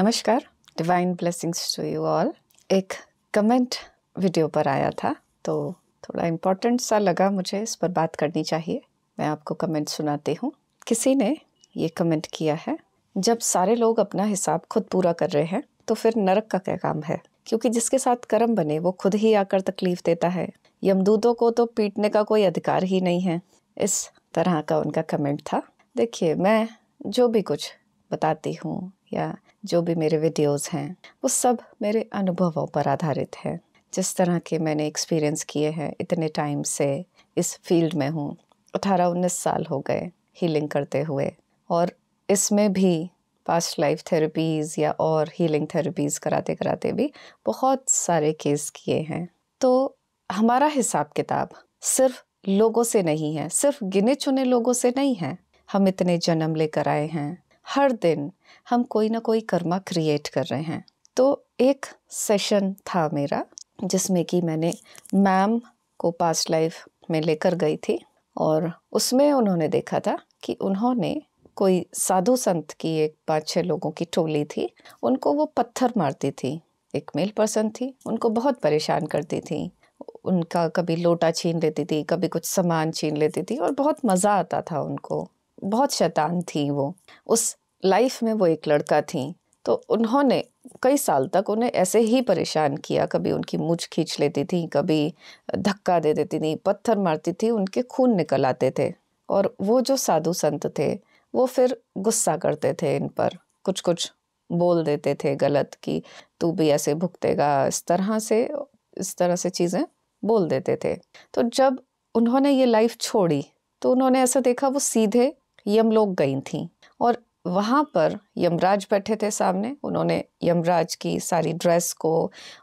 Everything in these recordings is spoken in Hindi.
नमस्कार divine blessings to you all एक कमेंट वीडियो पर आया था तो थोड़ा इम्पोर्टेंट सा लगा मुझे इस पर बात करनी चाहिए मैं आपको कमेंट सुनाती हूँ किसी ने ये कमेंट किया है जब सारे लोग अपना हिसाब खुद पूरा कर रहे हैं तो फिर नरक का क्या काम है क्योंकि जिसके साथ कर्म बने वो खुद ही आकर तकलीफ देता है यमदूतों को तो पीटने का कोई अधिकार ही नहीं है इस तरह का उनका कमेंट था देखिए मैं जो भी कुछ बताती हूँ या जो भी मेरे वीडियोस हैं वो सब मेरे अनुभवों पर आधारित हैं जिस तरह के मैंने एक्सपीरियंस किए हैं इतने टाइम से इस फील्ड में हूँ अठारह उन्नीस साल हो गए हीलिंग करते हुए और इसमें भी पास्ट लाइफ थेरेपीज़ या और हीलिंग थेरेपीज़ कराते कराते भी बहुत सारे केस किए हैं तो हमारा हिसाब किताब सिर्फ लोगों से नहीं है सिर्फ गिने चुने लोगों से नहीं है हम इतने जन्म लेकर आए हैं हर दिन हम कोई ना कोई कर्मा क्रिएट कर रहे हैं तो एक सेशन था मेरा जिसमें कि मैंने मैम को पास्ट लाइफ में लेकर गई थी और उसमें उन्होंने देखा था कि उन्होंने कोई साधु संत की एक पाँच छः लोगों की टोली थी उनको वो पत्थर मारती थी एक मेल पर्सन थी उनको बहुत परेशान करती थी उनका कभी लोटा छीन लेती थी कभी कुछ सामान छीन लेती थी और बहुत मज़ा आता था उनको बहुत शैतान थी वो उस लाइफ में वो एक लड़का थी तो उन्होंने कई साल तक उन्हें ऐसे ही परेशान किया कभी उनकी मुझ खींच लेती थी कभी धक्का दे देती थी पत्थर मारती थी उनके खून निकल आते थे और वो जो साधु संत थे वो फिर गुस्सा करते थे इन पर कुछ कुछ बोल देते थे गलत कि तू भी ऐसे भुगतेगा इस तरह से इस तरह से चीज़ें बोल देते थे तो जब उन्होंने ये लाइफ छोड़ी तो उन्होंने ऐसा देखा वो सीधे यमलोक गई थी और वहाँ पर यमराज बैठे थे सामने उन्होंने यमराज की सारी ड्रेस को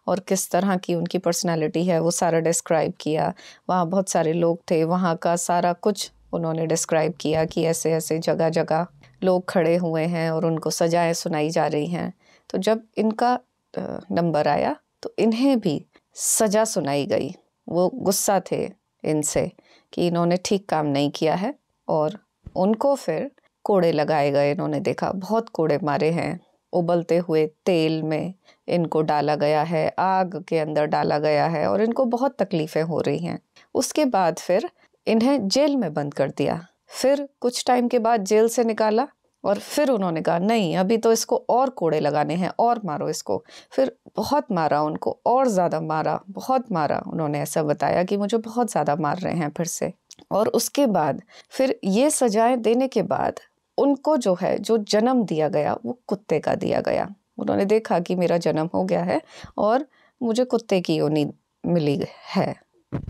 और किस तरह की उनकी पर्सनालिटी है वो सारा डिस्क्राइब किया वहाँ बहुत सारे लोग थे वहाँ का सारा कुछ उन्होंने डिस्क्राइब किया कि ऐसे ऐसे जगह जगह लोग खड़े हुए हैं और उनको सजाएं सुनाई जा रही हैं तो जब इनका नंबर आया तो इन्हें भी सजा सुनाई गई वो गुस्सा थे इनसे कि इन्होंने ठीक काम नहीं किया है और उनको फिर कोड़े लगाए गए इन्होंने देखा बहुत कोड़े मारे हैं उबलते हुए तेल में इनको डाला गया है आग के अंदर डाला गया है और इनको बहुत तकलीफ़ें हो रही हैं उसके बाद फिर इन्हें जेल में बंद कर दिया फिर कुछ टाइम के बाद जेल से निकाला और फिर उन्होंने कहा नहीं अभी तो इसको और कोड़े लगाने हैं और मारो इसको फिर बहुत मारा उनको और ज़्यादा मारा बहुत मारा उन्होंने ऐसा बताया कि मुझे बहुत ज़्यादा मार रहे हैं फिर से और उसके बाद फिर ये सजाएं देने के बाद उनको जो है जो जन्म दिया गया वो कुत्ते का दिया गया उन्होंने देखा कि मेरा जन्म हो गया है और मुझे कुत्ते की योनि मिली है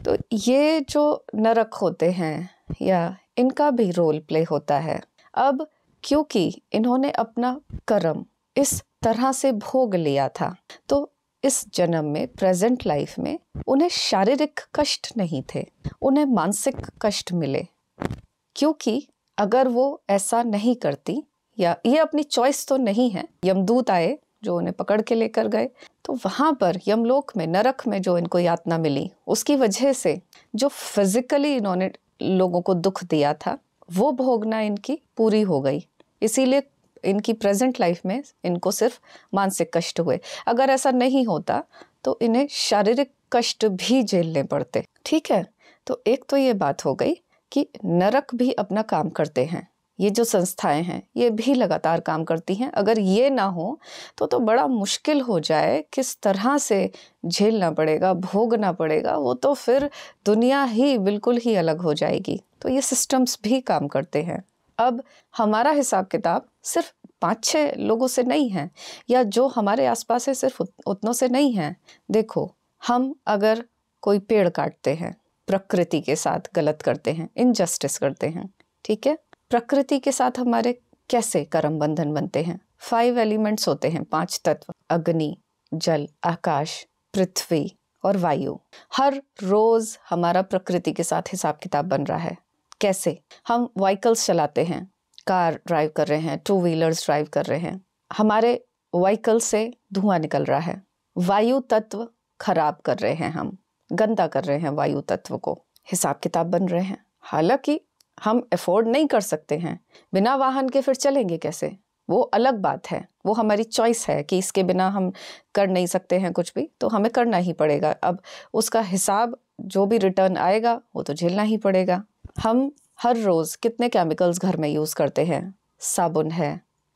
तो ये जो नरक होते हैं या इनका भी रोल प्ले होता है अब क्योंकि इन्होंने अपना कर्म इस तरह से भोग लिया था तो इस जन्म में प्रेजेंट लाइफ में उन्हें शारीरिक कष्ट नहीं थे उन्हें मानसिक कष्ट मिले क्योंकि अगर वो ऐसा नहीं करती या ये अपनी चॉइस तो नहीं है यमदूत आए जो उन्हें पकड़ के लेकर गए तो वहाँ पर यमलोक में नरक में जो इनको यातना मिली उसकी वजह से जो फिजिकली इन्होंने लोगों को दुख दिया था वो भोगना इनकी पूरी हो गई इसीलिए इनकी प्रेजेंट लाइफ में इनको सिर्फ मानसिक कष्ट हुए अगर ऐसा नहीं होता तो इन्हें शारीरिक कष्ट भी झेलने पड़ते ठीक है तो एक तो ये बात हो गई कि नरक भी अपना काम करते हैं ये जो संस्थाएं हैं ये भी लगातार काम करती हैं अगर ये ना हो तो तो बड़ा मुश्किल हो जाए किस तरह से झेलना पड़ेगा भोगना पड़ेगा वो तो फिर दुनिया ही बिल्कुल ही अलग हो जाएगी तो ये सिस्टम्स भी काम करते हैं अब हमारा हिसाब किताब सिर्फ पाँच छः लोगों से नहीं है या जो हमारे आसपास है सिर्फ उतनों से नहीं है देखो हम अगर कोई पेड़ काटते हैं प्रकृति के साथ गलत करते हैं इनजस्टिस करते हैं ठीक है प्रकृति के साथ हमारे कैसे कर्म बंधन बनते हैं फाइव एलिमेंट्स होते हैं पांच तत्व अग्नि जल आकाश पृथ्वी और वायु हर रोज हमारा प्रकृति के साथ हिसाब किताब बन रहा है कैसे हम वाइकल्स चलाते हैं कार ड्राइव कर रहे हैं टू व्हीलर्स ड्राइव कर रहे हैं हमारे वहीकल से धुआं निकल रहा है वायु तत्व खराब कर रहे हैं हम गंदा कर रहे हैं वायु तत्व को हिसाब किताब बन रहे हैं हालांकि हम अफोर्ड नहीं कर सकते हैं बिना वाहन के फिर चलेंगे कैसे वो अलग बात है वो हमारी चॉइस है कि इसके बिना हम कर नहीं सकते हैं कुछ भी तो हमें करना ही पड़ेगा अब उसका हिसाब जो भी रिटर्न आएगा वो तो झेलना ही पड़ेगा हम हर रोज़ कितने केमिकल्स घर में यूज़ करते हैं साबुन है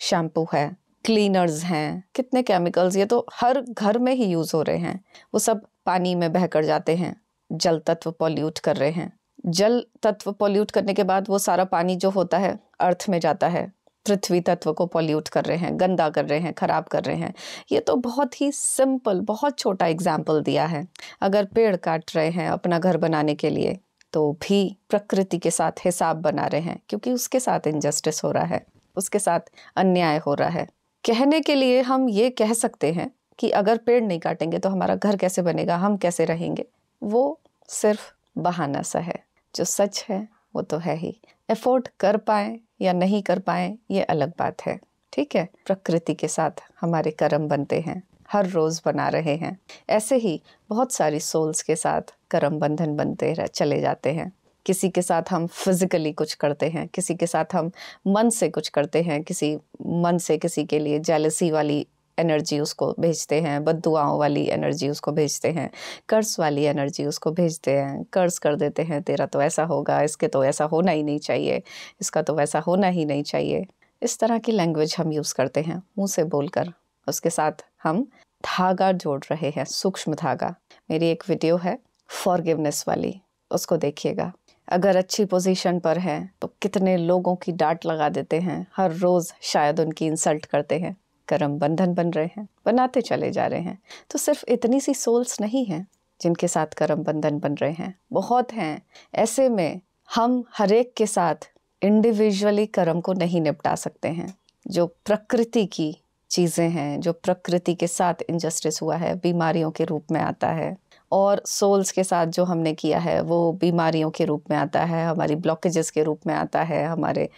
शैम्पू है क्लीनर्स हैं कितने केमिकल्स ये तो हर घर में ही यूज़ हो रहे हैं वो सब पानी में बहकर जाते हैं जल तत्व पॉल्यूट कर रहे हैं जल तत्व पॉल्यूट करने के बाद वो सारा पानी जो होता है अर्थ में जाता है पृथ्वी तत्व को पॉल्यूट कर रहे हैं गंदा कर रहे हैं ख़राब कर रहे हैं ये तो बहुत ही सिंपल बहुत छोटा एग्जाम्पल दिया है अगर पेड़ काट रहे हैं अपना घर बनाने के लिए तो भी प्रकृति के साथ हिसाब बना रहे हैं क्योंकि उसके साथ इनजस्टिस हो रहा है उसके साथ अन्याय हो रहा है कहने के लिए हम ये कह सकते हैं कि अगर पेड़ नहीं काटेंगे तो हमारा घर कैसे बनेगा हम कैसे रहेंगे वो सिर्फ बहाना सा है जो सच है वो तो है ही एफोर्ड कर पाए या नहीं कर पाए ये अलग बात है ठीक है प्रकृति के साथ हमारे कर्म बनते हैं हर रोज़ बना रहे हैं ऐसे ही बहुत सारी सोल्स के साथ कर्म बंधन बनते रह चले जाते हैं किसी के साथ हम फिजिकली कुछ करते हैं किसी के साथ हम मन से कुछ करते हैं किसी मन से किसी के लिए जेलसी वाली एनर्जी उसको भेजते हैं बदुआओं वाली एनर्जी उसको भेजते हैं कर्ज वाली एनर्जी उसको भेजते हैं कर्ज कर देते हैं तेरा तो ऐसा होगा इसके तो ऐसा होना ही नहीं चाहिए इसका तो वैसा होना ही नहीं चाहिए इस तरह की लैंग्वेज हम यूज़ करते हैं मुँह से बोलकर उसके साथ हम धागा जोड़ रहे हैं सूक्ष्म धागा मेरी एक वीडियो है फॉरगिवनेस वाली उसको देखिएगा अगर अच्छी पोजीशन पर हैं तो कितने लोगों की डांट लगा देते हैं हर रोज़ शायद उनकी इंसल्ट करते हैं कर्म बंधन बन रहे हैं बनाते चले जा रहे हैं तो सिर्फ इतनी सी सोल्स नहीं हैं जिनके साथ कर्म बंधन बन रहे हैं बहुत हैं ऐसे में हम हरेक के साथ इंडिविजुअली कर्म को नहीं निपटा सकते हैं जो प्रकृति की चीज़ें हैं जो प्रकृति के साथ इनजस्टिस हुआ है बीमारियों के रूप में आता है और सोल्स के साथ जो हमने किया है वो बीमारियों के रूप में आता है हमारी ब्लॉकेजेस के रूप में आता है हमारे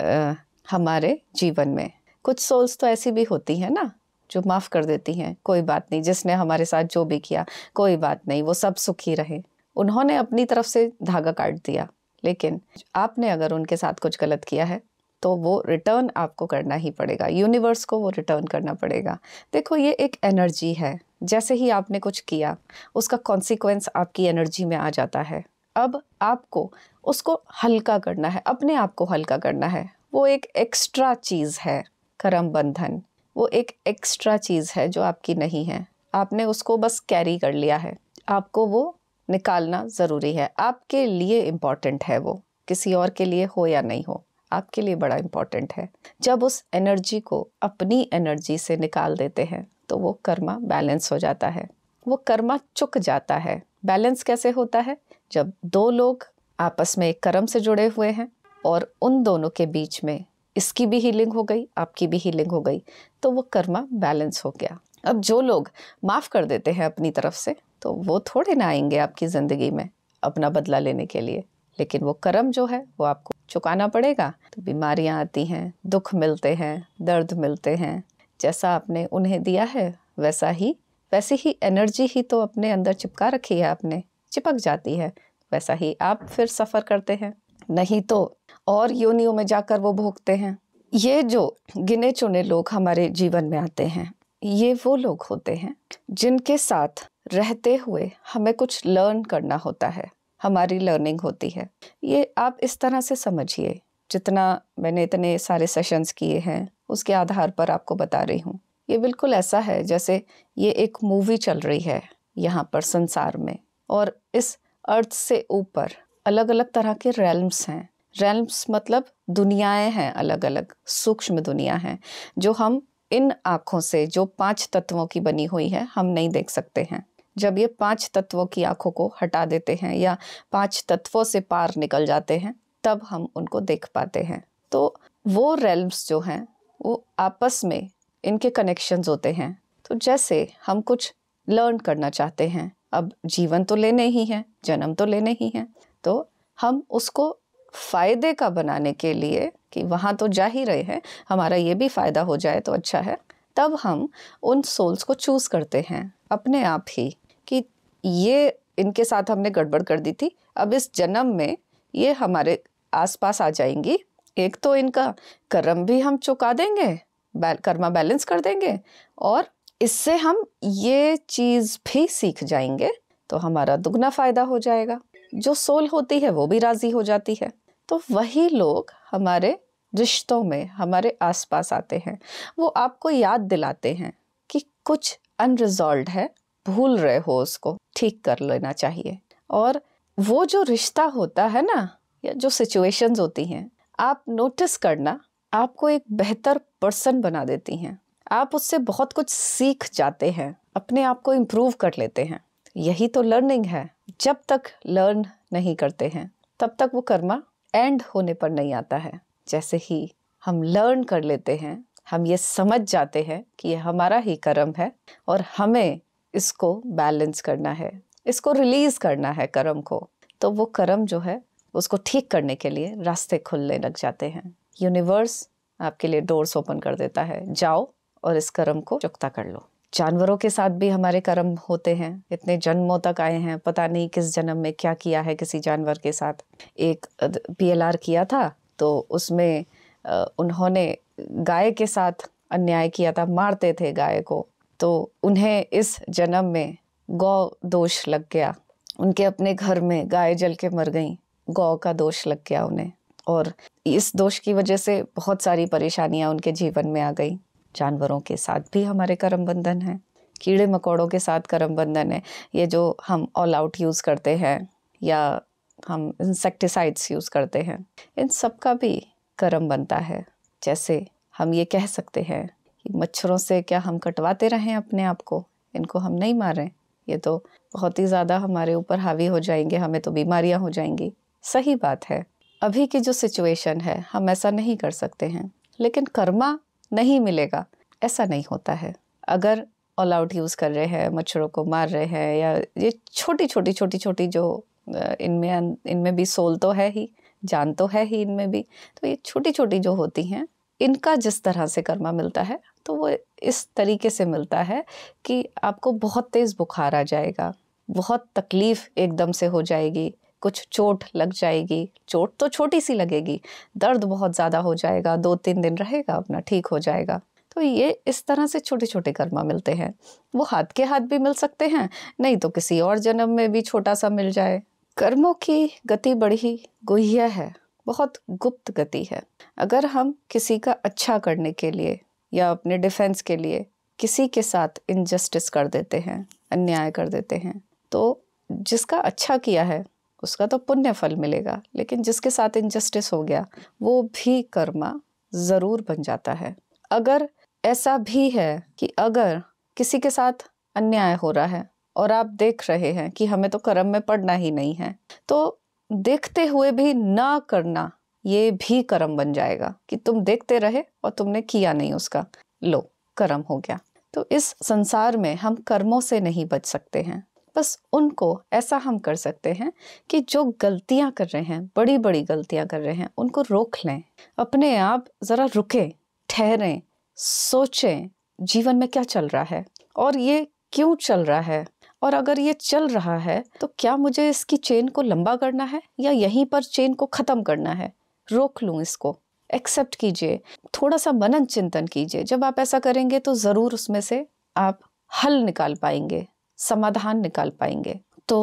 आ, हमारे जीवन में कुछ सोल्स तो ऐसी भी होती हैं ना जो माफ़ कर देती हैं कोई बात नहीं जिसने हमारे साथ जो भी किया कोई बात नहीं वो सब सुखी रहे उन्होंने अपनी तरफ से धागा काट दिया लेकिन आपने अगर उनके साथ कुछ गलत किया है तो वो रिटर्न आपको करना ही पड़ेगा यूनिवर्स को वो रिटर्न करना पड़ेगा देखो ये एक एनर्जी है जैसे ही आपने कुछ किया उसका कॉन्सिक्वेंस आपकी एनर्जी में आ जाता है अब आपको उसको हल्का करना है अपने आप को हल्का करना है वो एक एक्स्ट्रा चीज़ है करम बंधन वो एक एक्स्ट्रा चीज़ है जो आपकी नहीं है आपने उसको बस कैरी कर लिया है आपको वो निकालना ज़रूरी है आपके लिए इम्पॉर्टेंट है वो किसी और के लिए हो या नहीं हो आपके लिए बड़ा इम्पॉर्टेंट है जब उस एनर्जी को अपनी एनर्जी से निकाल देते हैं तो वो कर्मा बैलेंस हो जाता है वो कर्मा चुक जाता है बैलेंस कैसे होता है जब दो लोग आपस में कर्म से जुड़े हुए हैं और उन दोनों के बीच में इसकी भी हीलिंग हो गई आपकी भी हीलिंग हो गई तो वो कर्मा बैलेंस हो गया अब जो लोग माफ़ कर देते हैं अपनी तरफ से तो वो थोड़े ना आएंगे आपकी ज़िंदगी में अपना बदला लेने के लिए लेकिन वो कर्म जो है वो आपको चुकाना पड़ेगा तो बीमारियां आती हैं दुख मिलते हैं दर्द मिलते हैं जैसा आपने उन्हें दिया है वैसा ही वैसी ही एनर्जी ही तो अपने अंदर चिपका रखी है आपने चिपक जाती है वैसा ही आप फिर सफ़र करते हैं नहीं तो और योनियों में जाकर वो भोगते हैं ये जो गिने चुने लोग हमारे जीवन में आते हैं ये वो लोग होते हैं जिनके साथ रहते हुए हमें कुछ लर्न करना होता है हमारी लर्निंग होती है ये आप इस तरह से समझिए जितना मैंने इतने सारे सेशंस किए हैं उसके आधार पर आपको बता रही हूँ ये बिल्कुल ऐसा है जैसे ये एक मूवी चल रही है यहाँ पर संसार में और इस अर्थ से ऊपर अलग अलग तरह के रेलम्स हैं रेलम्स मतलब दुनियाएं हैं अलग अलग सूक्ष्म दुनिया हैं जो हम इन आँखों से जो पांच तत्वों की बनी हुई है हम नहीं देख सकते हैं जब ये पांच तत्वों की आंखों को हटा देते हैं या पांच तत्वों से पार निकल जाते हैं तब हम उनको देख पाते हैं तो वो रेल्म्स जो हैं वो आपस में इनके कनेक्शंस होते हैं तो जैसे हम कुछ लर्न करना चाहते हैं अब जीवन तो लेने ही हैं जन्म तो लेने ही हैं तो हम उसको फ़ायदे का बनाने के लिए कि वहाँ तो जा ही रहे हैं हमारा ये भी फ़ायदा हो जाए तो अच्छा है तब हम उन सोल्स को चूज़ करते हैं अपने आप ही ये इनके साथ हमने गड़बड़ कर दी थी अब इस जन्म में ये हमारे आसपास आ जाएंगी एक तो इनका कर्म भी हम चुका देंगे बैल, कर्मा बैलेंस कर देंगे और इससे हम ये चीज़ भी सीख जाएंगे तो हमारा दुगना फ़ायदा हो जाएगा जो सोल होती है वो भी राज़ी हो जाती है तो वही लोग हमारे रिश्तों में हमारे आसपास आते हैं वो आपको याद दिलाते हैं कि कुछ अनरिजॉल्व है भूल रहे हो उसको ठीक कर लेना चाहिए और वो जो रिश्ता होता है ना या जो सिचुएशंस होती हैं आप नोटिस करना आपको एक बेहतर पर्सन बना देती हैं आप उससे बहुत कुछ सीख जाते हैं अपने आप को इम्प्रूव कर लेते हैं यही तो लर्निंग है जब तक लर्न नहीं करते हैं तब तक वो कर्मा एंड होने पर नहीं आता है जैसे ही हम लर्न कर लेते हैं हम ये समझ जाते हैं कि ये हमारा ही कर्म है और हमें इसको बैलेंस करना है इसको रिलीज करना है कर्म को तो वो कर्म जो है उसको ठीक करने के लिए रास्ते खुलने लग जाते हैं यूनिवर्स आपके लिए डोर्स ओपन कर देता है जाओ और इस कर्म को चुकता कर लो जानवरों के साथ भी हमारे कर्म होते हैं इतने जन्मों तक आए हैं पता नहीं किस जन्म में क्या किया है किसी जानवर के साथ एक पी किया था तो उसमें उन्होंने गाय के साथ अन्याय किया था मारते थे गाय को तो उन्हें इस जन्म में गौ दोष लग गया उनके अपने घर में गाय जल के मर गई गौ का दोष लग गया उन्हें और इस दोष की वजह से बहुत सारी परेशानियां उनके जीवन में आ गई जानवरों के साथ भी हमारे कर्म बंधन है कीड़े मकोड़ों के साथ कर्म बंधन है ये जो हम ऑल आउट यूज़ करते हैं या हम इंसेक्टिसाइड्स यूज़ करते हैं इन सब का भी कर्म बनता है जैसे हम ये कह सकते हैं कि मच्छरों से क्या हम कटवाते रहें अपने आप को इनको हम नहीं रहे ये तो बहुत ही ज़्यादा हमारे ऊपर हावी हो जाएंगे हमें तो बीमारियां हो जाएंगी सही बात है अभी की जो सिचुएशन है हम ऐसा नहीं कर सकते हैं लेकिन कर्मा नहीं मिलेगा ऐसा नहीं होता है अगर ऑल आउट यूज़ कर रहे हैं मच्छरों को मार रहे हैं या ये छोटी छोटी छोटी छोटी जो इनमें इनमें भी सोल तो है ही जान तो है ही इनमें भी तो ये छोटी छोटी जो होती हैं इनका जिस तरह से कर्मा मिलता है तो वो इस तरीके से मिलता है कि आपको बहुत तेज़ बुखार आ जाएगा बहुत तकलीफ़ एकदम से हो जाएगी कुछ चोट लग जाएगी चोट तो छोटी सी लगेगी दर्द बहुत ज़्यादा हो जाएगा दो तीन दिन रहेगा अपना ठीक हो जाएगा तो ये इस तरह से छोटे छोटे कर्मा मिलते हैं वो हाथ के हाथ भी मिल सकते हैं नहीं तो किसी और जन्म में भी छोटा सा मिल जाए कर्मों की गति बड़ी गुह्य है बहुत गुप्त गति है अगर हम किसी का अच्छा करने के लिए या अपने डिफेंस के लिए किसी के साथ इनजस्टिस कर देते हैं अन्याय कर देते हैं तो जिसका अच्छा किया है उसका तो पुण्य फल मिलेगा लेकिन जिसके साथ इनजस्टिस हो गया वो भी कर्मा ज़रूर बन जाता है अगर ऐसा भी है कि अगर किसी के साथ अन्याय हो रहा है और आप देख रहे हैं कि हमें तो कर्म में पड़ना ही नहीं है तो देखते हुए भी ना करना ये भी कर्म बन जाएगा कि तुम देखते रहे और तुमने किया नहीं उसका लो कर्म हो गया तो इस संसार में हम कर्मों से नहीं बच सकते हैं बस उनको ऐसा हम कर सकते हैं कि जो गलतियां कर रहे हैं बड़ी बड़ी गलतियां कर रहे हैं उनको रोक लें अपने आप ज़रा रुकें ठहरें सोचें जीवन में क्या चल रहा है और ये क्यों चल रहा है और अगर ये चल रहा है तो क्या मुझे इसकी चेन को लंबा करना है या यहीं पर चेन को ख़त्म करना है रोक लूँ इसको एक्सेप्ट कीजिए थोड़ा सा मनन चिंतन कीजिए जब आप ऐसा करेंगे तो ज़रूर उसमें से आप हल निकाल पाएंगे समाधान निकाल पाएंगे तो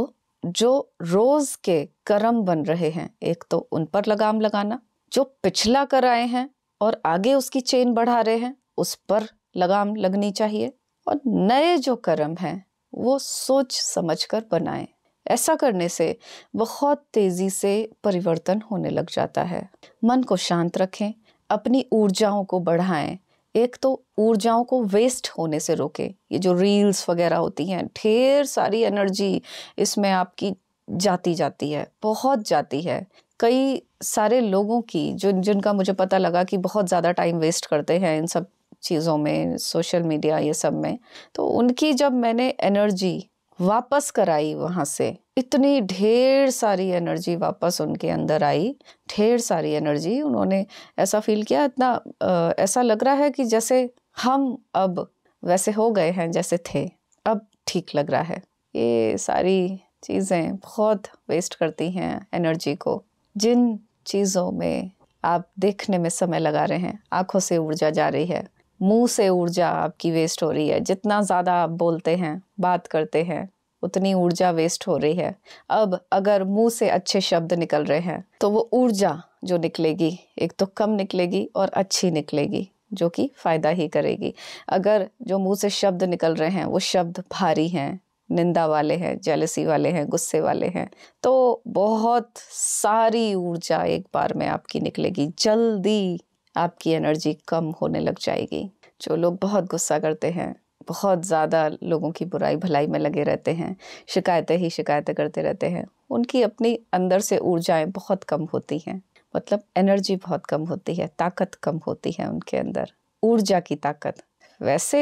जो रोज़ के कर्म बन रहे हैं एक तो उन पर लगाम लगाना जो पिछला कर आए हैं और आगे उसकी चेन बढ़ा रहे हैं उस पर लगाम लगनी चाहिए और नए जो कर्म हैं वो सोच समझकर बनाएं ऐसा करने से बहुत तेज़ी से परिवर्तन होने लग जाता है मन को शांत रखें अपनी ऊर्जाओं को बढ़ाएं एक तो ऊर्जाओं को वेस्ट होने से रोके ये जो रील्स वगैरह होती हैं ढेर सारी एनर्जी इसमें आपकी जाती जाती है बहुत जाती है कई सारे लोगों की जो जिनका मुझे पता लगा कि बहुत ज़्यादा टाइम वेस्ट करते हैं इन सब चीज़ों में सोशल मीडिया ये सब में तो उनकी जब मैंने एनर्जी वापस कराई वहाँ से इतनी ढेर सारी एनर्जी वापस उनके अंदर आई ढेर सारी एनर्जी उन्होंने ऐसा फील किया इतना ऐसा लग रहा है कि जैसे हम अब वैसे हो गए हैं जैसे थे अब ठीक लग रहा है ये सारी चीज़ें बहुत वेस्ट करती हैं एनर्जी को जिन चीज़ों में आप देखने में समय लगा रहे हैं आंखों से ऊर्जा जा रही है मुंह से ऊर्जा आपकी वेस्ट हो रही है जितना ज़्यादा आप बोलते हैं बात करते हैं उतनी ऊर्जा वेस्ट हो रही है अब अगर मुंह से अच्छे शब्द निकल रहे हैं तो वो ऊर्जा जो निकलेगी एक तो कम निकलेगी और अच्छी निकलेगी जो कि फ़ायदा ही करेगी अगर जो मुंह से शब्द निकल रहे हैं वो शब्द भारी हैं निंदा वाले हैं जेलसी वाले हैं गुस्से वाले हैं तो बहुत सारी ऊर्जा एक बार में आपकी निकलेगी जल्दी आपकी एनर्जी कम होने लग जाएगी जो लोग बहुत गुस्सा करते हैं बहुत ज़्यादा लोगों की बुराई भलाई में लगे रहते हैं शिकायतें ही शिकायतें करते रहते हैं उनकी अपनी अंदर से ऊर्जाएं बहुत कम होती हैं मतलब एनर्जी बहुत कम होती है ताकत कम होती है उनके अंदर ऊर्जा की ताकत वैसे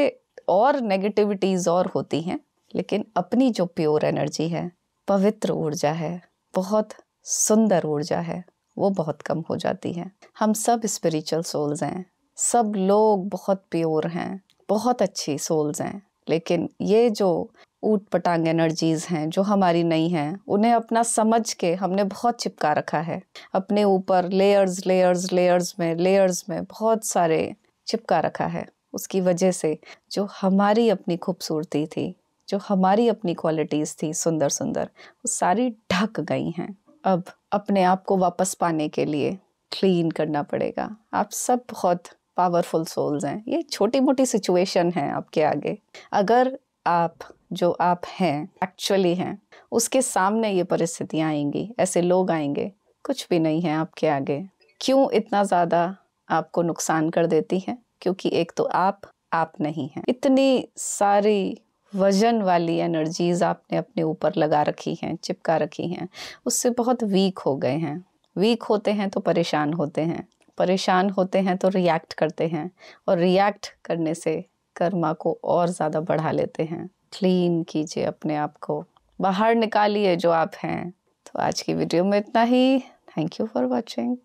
और नेगेटिविटीज़ और होती हैं लेकिन अपनी जो प्योर एनर्जी है पवित्र ऊर्जा है बहुत सुंदर ऊर्जा है वो बहुत कम हो जाती है हम सब स्पिरिचुअल सोल्स हैं सब लोग बहुत प्योर हैं बहुत अच्छी सोल्स हैं लेकिन ये जो ऊट पटांग एनर्जीज हैं जो हमारी नहीं हैं उन्हें अपना समझ के हमने बहुत चिपका रखा है अपने ऊपर लेयर्स लेयर्स लेयर्स में लेयर्स में बहुत सारे चिपका रखा है उसकी वजह से जो हमारी अपनी खूबसूरती थी जो हमारी अपनी क्वालिटीज़ थी सुंदर सुंदर वो सारी ढक गई हैं अब अपने आप को वापस पाने के लिए क्लीन करना पड़ेगा आप सब बहुत पावरफुल सोल्स हैं ये छोटी मोटी सिचुएशन है आपके आगे अगर आप जो आप हैं एक्चुअली हैं उसके सामने ये परिस्थितियाँ आएंगी ऐसे लोग आएंगे कुछ भी नहीं है आपके आगे क्यों इतना ज़्यादा आपको नुकसान कर देती हैं क्योंकि एक तो आप आप नहीं हैं इतनी सारी वजन वाली एनर्जीज आपने अपने ऊपर लगा रखी हैं चिपका रखी हैं उससे बहुत वीक हो गए हैं वीक होते हैं तो परेशान होते हैं परेशान होते हैं तो रिएक्ट करते हैं और रिएक्ट करने से कर्मा को और ज़्यादा बढ़ा लेते हैं क्लीन कीजिए अपने आप को बाहर निकालिए जो आप हैं तो आज की वीडियो में इतना ही थैंक यू फॉर वॉचिंग